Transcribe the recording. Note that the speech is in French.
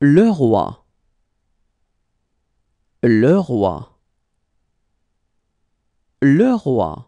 le roi, le roi, le roi.